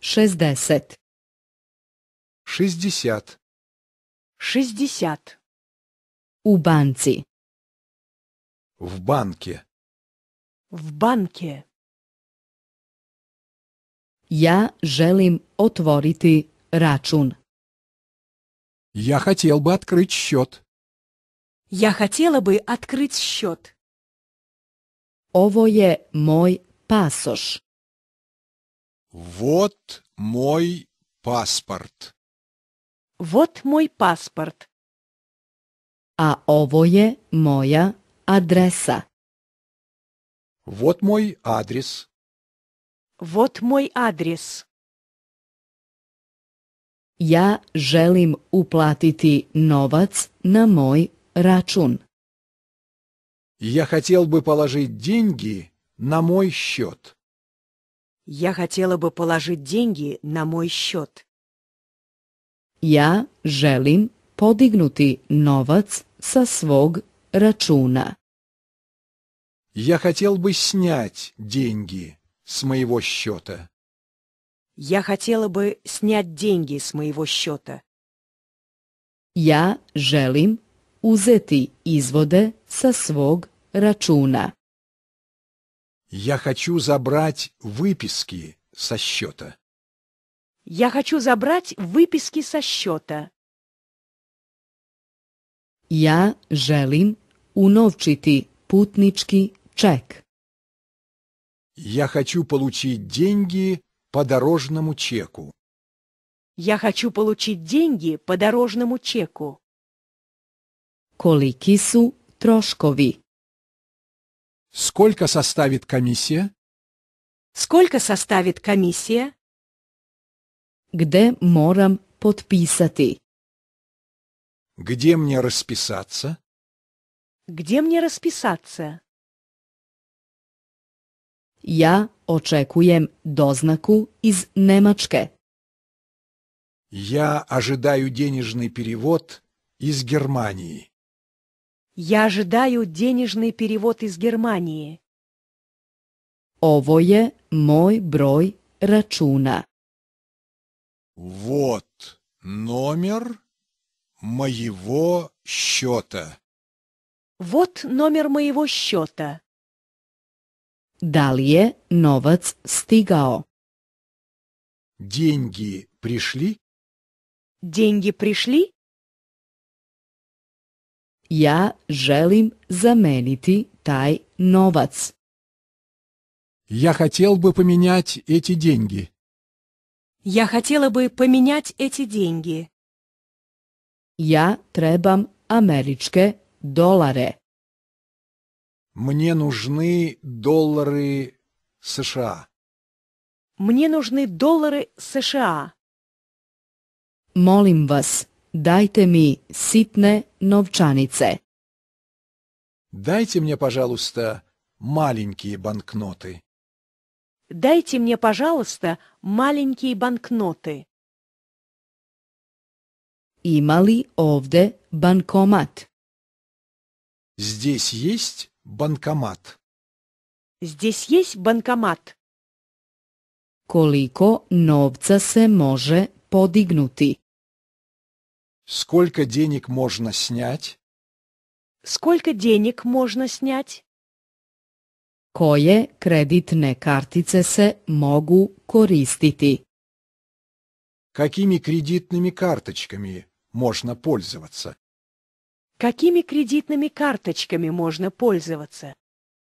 шестьдесят шестьдесят, шестьдесят, у банці, в банке, в банке. Я желим отворити рачун. Я хотел бы открыть счет. Я хотела бы открыть счет. Ово je мой пасош. Вот мой паспорт. Вот мой паспорт. А овое моя адреса. Вот мой адрес. Вот мой адрес. Я želim uplatiti novac на мой рачун. Я хотел бы положить деньги на мой счет. Я хотела бы положить деньги на мой счет. Я желим podignuti novac sa свог рачуна. Я хотел бы снять деньги с моего счета. Я хотела бы снять деньги с моего счета. Я желим узети изводе sa свог рачуна. Я хочу забрать выписки со счета. Я хочу забрать выписки со счета. Я želim уновчити путнички чек. Я хочу получить деньги по дорожному чеку. Я хочу получить деньги по дорожному чеку. Колики су трошкови. Сколько составит комиссия? Сколько составит комиссия? Где морам подписати? Где мне расписаться? Где мне расписаться? Ja očekujem doznaku iz Nemačke. Я ожидаю денежный перевод из Германии. Я ожидаю денежный перевод из Германии. Ово је мој број рачуна. Вот номер моего счета. Вот номер моего счета. Да ли је новац стигао? Деньги пришли? Деньги пришли? Ja želim zameniti taj novac. Я хотел бы поменять эти деньги. Я хотела бы поменять эти деньги. Я требам америчке доллары. Мне нужны доллары США. Мне нужны доллары США. Молим вас, Дайте мне ситне новчанице. Дайте мне, пожалуйста, маленькие банкноты. Дайте мне, пожалуйста, маленькие банкноты. Има ли овде банкомат? Здесь есть банкомат. Здесь есть банкомат. Колико новца се може подигнути? Сколько денег можно снять? Сколько денег можно снять? Кое кредитные kartice se могу koristiti? Какими кредитными карточками можно пользоваться? Какими кредитными карточками можно пользоваться?